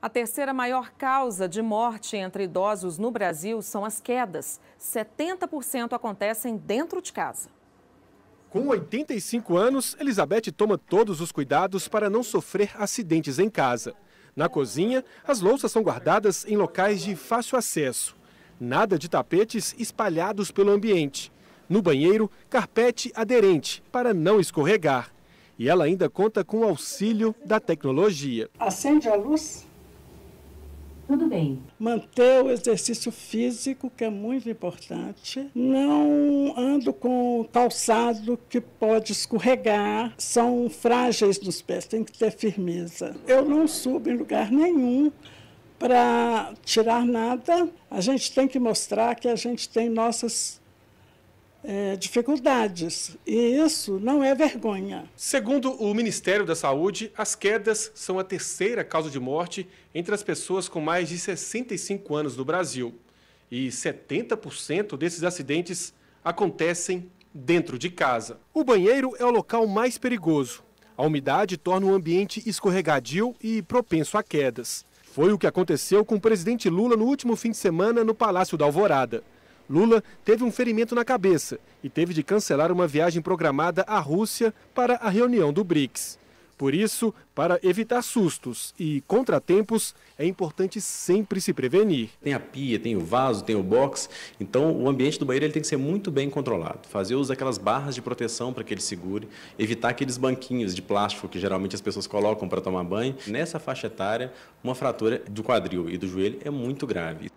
A terceira maior causa de morte entre idosos no Brasil são as quedas. 70% acontecem dentro de casa. Com 85 anos, Elizabeth toma todos os cuidados para não sofrer acidentes em casa. Na cozinha, as louças são guardadas em locais de fácil acesso. Nada de tapetes espalhados pelo ambiente. No banheiro, carpete aderente para não escorregar. E ela ainda conta com o auxílio da tecnologia. Acende a luz, tudo bem. Manter o exercício físico, que é muito importante. Não ando com calçado que pode escorregar. São frágeis nos pés, tem que ter firmeza. Eu não subo em lugar nenhum para tirar nada. A gente tem que mostrar que a gente tem nossas é, dificuldades. E isso não é vergonha. Segundo o Ministério da Saúde, as quedas são a terceira causa de morte entre as pessoas com mais de 65 anos no Brasil. E 70% desses acidentes acontecem dentro de casa. O banheiro é o local mais perigoso. A umidade torna o ambiente escorregadio e propenso a quedas. Foi o que aconteceu com o presidente Lula no último fim de semana no Palácio da Alvorada. Lula teve um ferimento na cabeça e teve de cancelar uma viagem programada à Rússia para a reunião do BRICS. Por isso, para evitar sustos e contratempos, é importante sempre se prevenir. Tem a pia, tem o vaso, tem o box, então o ambiente do banheiro ele tem que ser muito bem controlado. Fazer uso daquelas barras de proteção para que ele segure, evitar aqueles banquinhos de plástico que geralmente as pessoas colocam para tomar banho. Nessa faixa etária, uma fratura do quadril e do joelho é muito grave.